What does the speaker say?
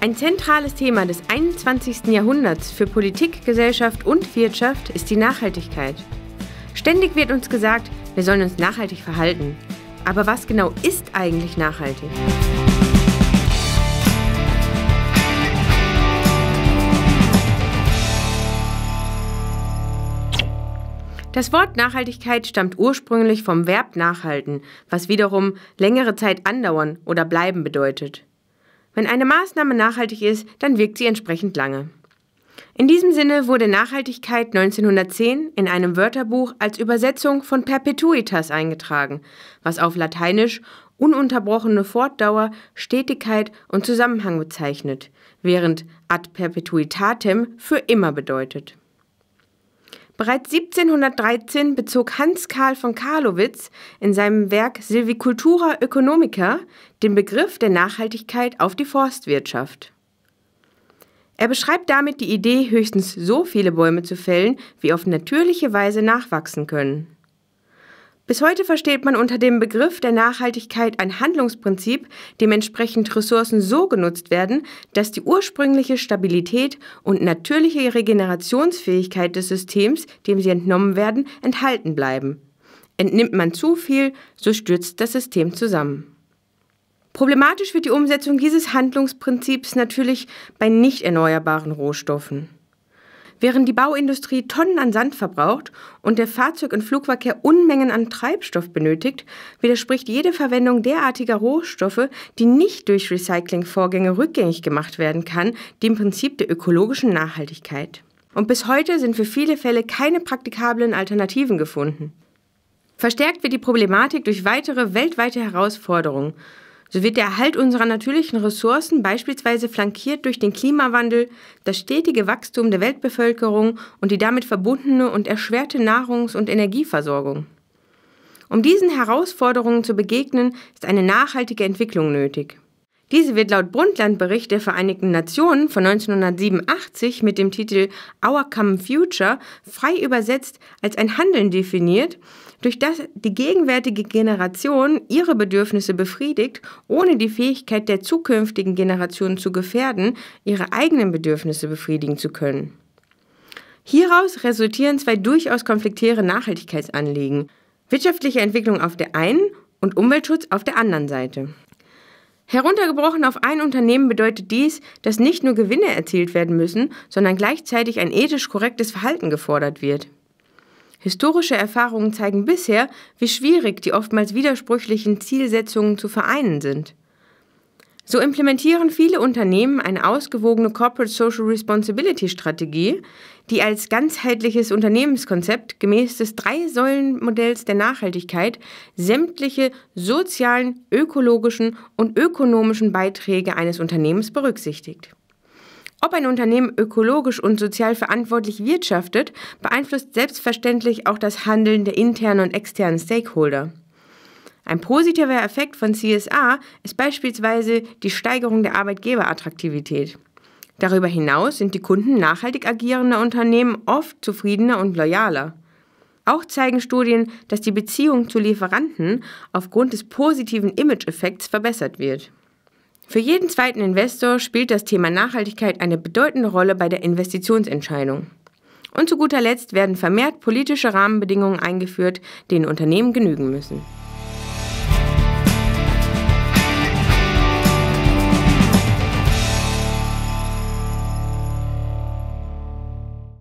Ein zentrales Thema des 21. Jahrhunderts für Politik, Gesellschaft und Wirtschaft ist die Nachhaltigkeit. Ständig wird uns gesagt, wir sollen uns nachhaltig verhalten. Aber was genau ist eigentlich nachhaltig? Das Wort Nachhaltigkeit stammt ursprünglich vom Verb nachhalten, was wiederum längere Zeit andauern oder bleiben bedeutet. Wenn eine Maßnahme nachhaltig ist, dann wirkt sie entsprechend lange. In diesem Sinne wurde Nachhaltigkeit 1910 in einem Wörterbuch als Übersetzung von Perpetuitas eingetragen, was auf Lateinisch ununterbrochene Fortdauer, Stetigkeit und Zusammenhang bezeichnet, während ad perpetuitatem für immer bedeutet. Bereits 1713 bezog Hans Karl von Karlowitz in seinem Werk Silvicultura Ökonomica den Begriff der Nachhaltigkeit auf die Forstwirtschaft. Er beschreibt damit die Idee, höchstens so viele Bäume zu fällen, wie auf natürliche Weise nachwachsen können. Bis heute versteht man unter dem Begriff der Nachhaltigkeit ein Handlungsprinzip, dementsprechend Ressourcen so genutzt werden, dass die ursprüngliche Stabilität und natürliche Regenerationsfähigkeit des Systems, dem sie entnommen werden, enthalten bleiben. Entnimmt man zu viel, so stürzt das System zusammen. Problematisch wird die Umsetzung dieses Handlungsprinzips natürlich bei nicht erneuerbaren Rohstoffen. Während die Bauindustrie Tonnen an Sand verbraucht und der Fahrzeug- und Flugverkehr Unmengen an Treibstoff benötigt, widerspricht jede Verwendung derartiger Rohstoffe, die nicht durch Recyclingvorgänge rückgängig gemacht werden kann, dem Prinzip der ökologischen Nachhaltigkeit. Und bis heute sind für viele Fälle keine praktikablen Alternativen gefunden. Verstärkt wird die Problematik durch weitere weltweite Herausforderungen so wird der Erhalt unserer natürlichen Ressourcen beispielsweise flankiert durch den Klimawandel, das stetige Wachstum der Weltbevölkerung und die damit verbundene und erschwerte Nahrungs- und Energieversorgung. Um diesen Herausforderungen zu begegnen, ist eine nachhaltige Entwicklung nötig. Diese wird laut Brundtland-Bericht der Vereinigten Nationen von 1987 mit dem Titel Our Common Future frei übersetzt als ein Handeln definiert, durch das die gegenwärtige Generation ihre Bedürfnisse befriedigt, ohne die Fähigkeit der zukünftigen Generation zu gefährden, ihre eigenen Bedürfnisse befriedigen zu können. Hieraus resultieren zwei durchaus konfliktäre Nachhaltigkeitsanliegen. Wirtschaftliche Entwicklung auf der einen und Umweltschutz auf der anderen Seite. Heruntergebrochen auf ein Unternehmen bedeutet dies, dass nicht nur Gewinne erzielt werden müssen, sondern gleichzeitig ein ethisch korrektes Verhalten gefordert wird. Historische Erfahrungen zeigen bisher, wie schwierig die oftmals widersprüchlichen Zielsetzungen zu vereinen sind. So implementieren viele Unternehmen eine ausgewogene Corporate Social Responsibility Strategie, die als ganzheitliches Unternehmenskonzept gemäß des Drei-Säulen-Modells der Nachhaltigkeit sämtliche sozialen, ökologischen und ökonomischen Beiträge eines Unternehmens berücksichtigt. Ob ein Unternehmen ökologisch und sozial verantwortlich wirtschaftet, beeinflusst selbstverständlich auch das Handeln der internen und externen Stakeholder. Ein positiver Effekt von CSA ist beispielsweise die Steigerung der Arbeitgeberattraktivität. Darüber hinaus sind die Kunden nachhaltig agierender Unternehmen oft zufriedener und loyaler. Auch zeigen Studien, dass die Beziehung zu Lieferanten aufgrund des positiven Image-Effekts verbessert wird. Für jeden zweiten Investor spielt das Thema Nachhaltigkeit eine bedeutende Rolle bei der Investitionsentscheidung. Und zu guter Letzt werden vermehrt politische Rahmenbedingungen eingeführt, denen Unternehmen genügen müssen.